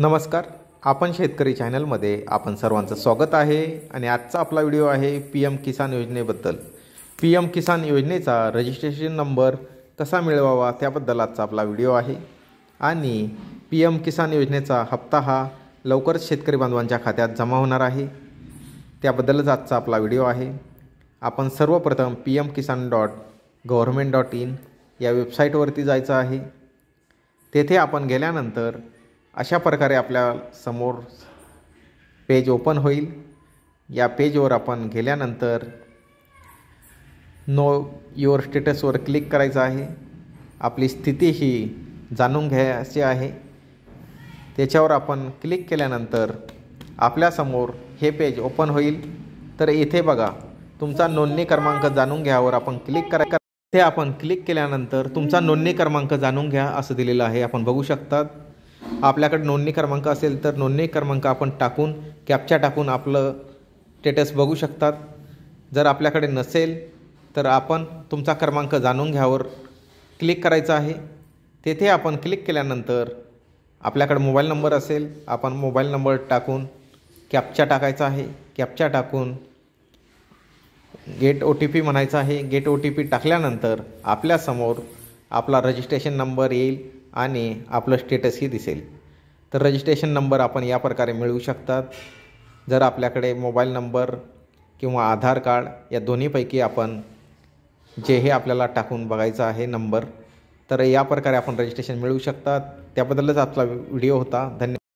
नमस्कार आपण शेतकरी चॅनलमध्ये आपण सर्वांचं स्वागत आहे आणि आजचा आपला व्हिडिओ आहे पी एम किसान योजनेबद्दल पी एम किसान योजनेचा रजिस्ट्रेशन नंबर कसा मिळवावा त्याबद्दल आजचा आपला व्हिडिओ आहे आणि पी एम किसान योजनेचा हप्ता हा लवकरच शेतकरी बांधवांच्या खात्यात जमा होणार आहे त्याबद्दलच आजचा आपला व्हिडिओ आहे आपण सर्वप्रथम P M Kisan dot government dot in या वेबसाईटवरती जायचं आहे तेथे आपण गेल्यानंतर अशा प्रकारे आपल्या समोर पेज ओपन होईल या पेजवर आपण गेल्यानंतर नो युअर स्टेटसवर क्लिक करायचं आहे आपली स्थिती ही जाणून घ्यायची आहे त्याच्यावर आपण क्लिक केल्यानंतर आपल्यासमोर हे पेज ओपन होईल तर इथे बघा तुमचा नोंदणी क्रमांक जाणून घ्यावर आपण क्लिक करा ते आपण क्लिक केल्यानंतर तुमचा नोंदणी क्रमांक जाणून घ्या असं दिलेलं आहे आपण बघू शकतात आपल्याकडे नोंदणी क्रमांक असेल तर नोंदणी क्रमांक आपण टाकून कॅप्चा टाकून आपलं स्टेटस बघू शकतात जर आपल्याकडे नसेल तर आपण तुमचा क्रमांक जाणून घ्यावर क्लिक करायचं आहे तेथे आपण क्लिक केल्यानंतर आपल्याकडे मोबाईल नंबर असेल आपण मोबाईल नंबर टाकून कॅप्चा टाकायचा आहे कॅप्चा टाकून गेट ओ टी पी म्हणायचं आहे गेट ओ टी पी टाकल्यानंतर आपल्यासमोर आपला रजिस्ट्रेशन नंबर येईल आणि आपलं स्टेटसही दिसेल तर रजिस्ट्रेशन नंबर आपण या प्रकारे मिळवू शकतात जर आपल्याकडे मोबाईल नंबर किंवा आधार कार्ड या दोन्हीपैकी आपण जे हे आपल्याला टाकून बघायचं आहे नंबर तर या प्रकारे आपण रजिस्ट्रेशन मिळवू शकतात त्याबद्दलच आपला व्हिडिओ होता धन्यवाद